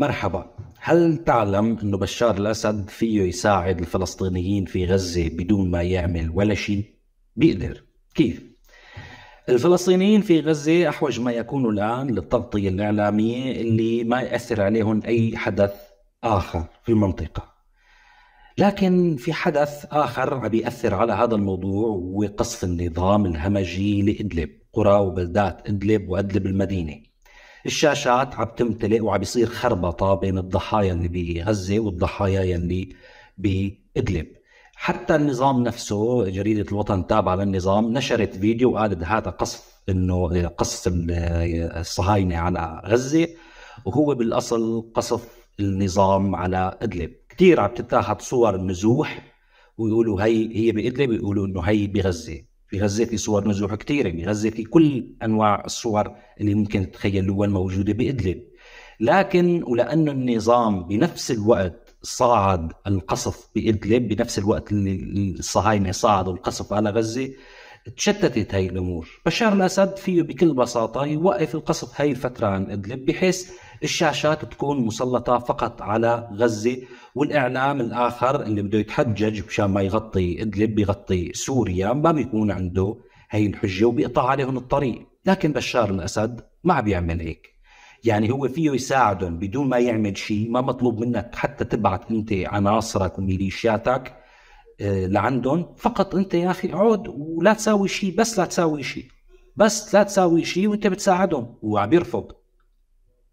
مرحبا هل تعلم أن بشار الأسد فيه يساعد الفلسطينيين في غزة بدون ما يعمل ولا شيء؟ بيقدر كيف؟ الفلسطينيين في غزة أحوج ما يكونوا الآن للتغطية الإعلامية اللي ما يأثر عليهم أي حدث آخر في المنطقة لكن في حدث آخر عم يأثر على هذا الموضوع وقصف النظام الهمجي لإدلب قرى وبلدات إدلب وأدلب المدينة الشاشات عم تمتلئ وعم بيصير خربطه بين الضحايا اللي بغزه والضحايا اللي بادلب حتى النظام نفسه جريده الوطن تابعه للنظام نشرت فيديو وقالت هذا قصف انه قصف الصهاينه على غزه وهو بالاصل قصف النظام على ادلب كثير عم تتاخذ صور النزوح ويقولوا هي هي بادلب ويقولوا انه هي بغزه في غزة صور نزوح كثيرة في يعني غزة كل أنواع الصور اللي ممكن تتخيلوها موجودة بإدلب لكن ولأن النظام بنفس الوقت صعد القصف بإدلب بنفس الوقت اللي الصهاينة صعدوا القصف على غزة تشتتت هاي الأمور بشار الأسد فيه بكل بساطة يوقف القصف هاي الفترة عن إدلب بحيث الشاشات تكون مسلطه فقط على غزه والاعلام الاخر اللي بده يتحجج مشان ما يغطي ادلب بيغطي سوريا ما بيكون عنده هي الحجه وبيقطع عليهم الطريق لكن بشار الاسد ما بيعمل هيك يعني هو فيه يساعدهم بدون ما يعمل شيء ما مطلوب منك حتى تبعت انت عناصرك وميليشياتك آه، لعندهم فقط انت يا اخي اقعد ولا تساوي شيء بس لا تساوي شيء بس لا تساوي شيء وانت بتساعدهم وعم يرفض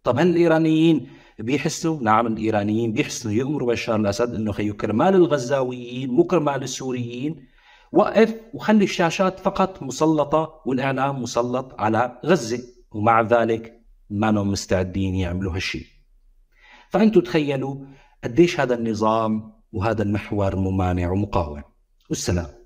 طب هل الايرانيين بيحسوا نعم الايرانيين بيحسوا يامروا بشار الاسد انه خيو كرمال الغزاويين مو كرمال السوريين وقف وخلي الشاشات فقط مسلطه والاعلام مسلط على غزه ومع ذلك ما هم مستعدين يعملوا هالشيء فانتم تخيلوا قديش هذا النظام وهذا المحور ممانع ومقاوم والسلام